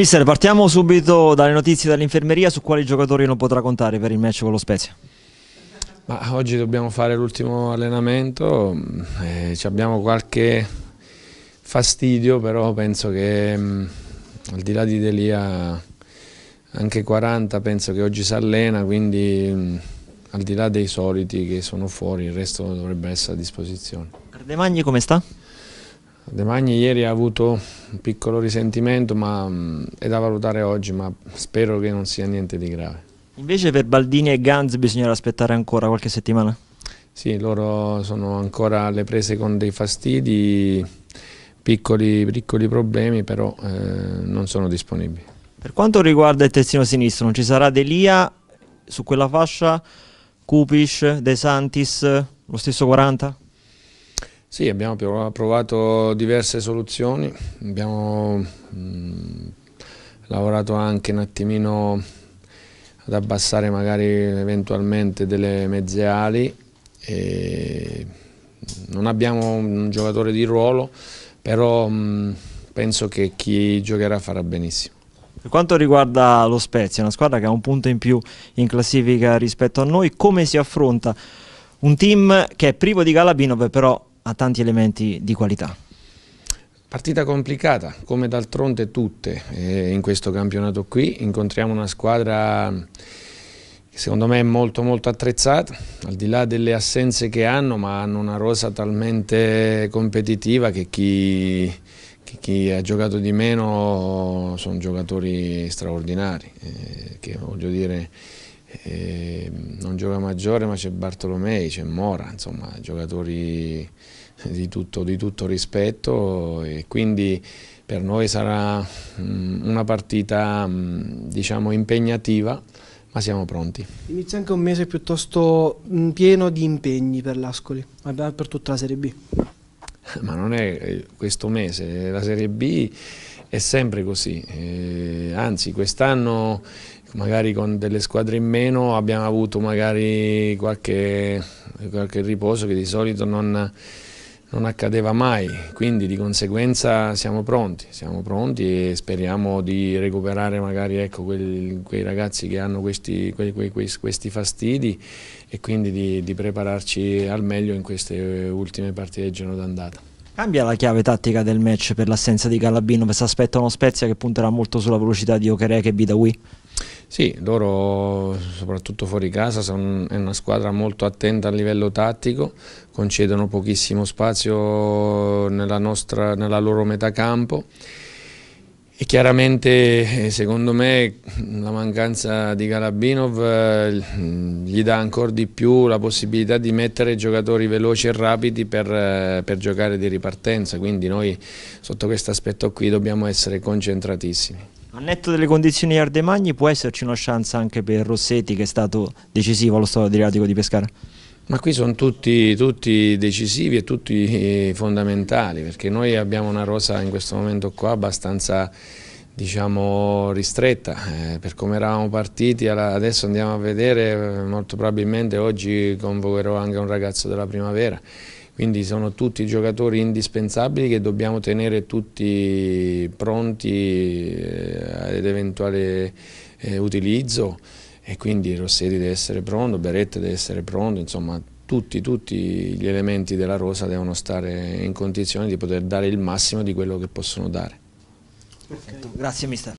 Mister, partiamo subito dalle notizie dall'infermeria su quali giocatori non potrà contare per il match con lo Spezia. Ma oggi dobbiamo fare l'ultimo allenamento, mm, eh, abbiamo qualche fastidio, però penso che mh, mm, al di là di Delia anche 40 penso che oggi si allena, quindi mh, mm, al di là dei soliti che sono fuori, il resto dovrebbe essere a disposizione. Cardemagni come sta? De Magni ieri ha avuto un piccolo risentimento ma mm, è da valutare oggi ma spero che non sia niente di grave. Invece per Baldini e Ganz bisognerà aspettare ancora qualche settimana? Sì, loro sono ancora alle prese con dei fastidi, piccoli, piccoli problemi però eh, non sono disponibili. Per quanto riguarda il terzino sinistro non ci sarà Delia su quella fascia, Kupic, De Santis, lo stesso 40? Sì, abbiamo provato diverse soluzioni, abbiamo mh, mm, lavorato anche un attimino ad abbassare magari eventualmente delle mezze ali, non abbiamo un giocatore di ruolo, però mh, mm, penso che chi giocherà farà benissimo. Per quanto riguarda lo Spezia, una squadra che ha un punto in più in classifica rispetto a noi, come si affronta un team che è privo di Galabinov però ha tanti elementi di qualità. Partita complicata, come d'altronde tutte eh, in questo campionato qui. Incontriamo una squadra che secondo me è molto molto attrezzata, al di là delle assenze che hanno, ma hanno una rosa talmente competitiva che chi, che chi ha giocato di meno sono giocatori straordinari, eh, che voglio dire Ehm, non gioca Maggiore ma c'è Bartolomei, c'è Mora, insomma giocatori di tutto, di tutto, rispetto e quindi per noi sarà mm, una partita mm, diciamo impegnativa ma siamo pronti. Inizia anche un mese piuttosto mm, pieno di impegni per l'Ascoli, per tutta la Serie B. Ma non è eh, questo mese, la Serie B è sempre così, eh, anzi quest'anno magari con delle squadre in meno abbiamo avuto magari qualche, qualche riposo che di solito non, non, accadeva mai, quindi di conseguenza siamo pronti, siamo pronti e speriamo di recuperare magari ecco, quel, quei ragazzi che hanno questi, quei, quei, questi fastidi e quindi di, di prepararci al meglio in queste ultime partite del giorno d'andata. Cambia la chiave tattica del match per l'assenza di Calabino, perché si aspetta uno Spezia che punterà molto sulla velocità di Okereke e Bidawi? Sì, loro soprattutto fuori casa sono, è una squadra molto attenta a livello tattico, concedono pochissimo spazio nella, nostra, nella loro metà campo e chiaramente eh, secondo me la mancanza di Galabinov eh, gli dà ancora di più la possibilità di mettere giocatori veloci e rapidi per, eh, per giocare di ripartenza, quindi noi sotto questo aspetto qui dobbiamo essere concentratissimi. A netto delle condizioni di Ardemagni può esserci una chance anche per Rossetti che è stato decisivo allo stato adriatico di Pescara? Ma qui sono tutti, tutti, decisivi e tutti eh, fondamentali perché noi abbiamo una rosa in questo momento qua abbastanza diciamo, ristretta eh, per come eravamo partiti adesso andiamo a vedere eh, molto probabilmente oggi convocherò anche un ragazzo della primavera quindi sono tutti giocatori indispensabili che dobbiamo tenere tutti pronti eh, ad eventuale eh, utilizzo e quindi Rossetti deve essere pronto, Beretta deve essere pronto, insomma tutti, tutti gli elementi della rosa devono stare in condizione di poter dare il massimo di quello che possono dare. Perfetto. Grazie mister.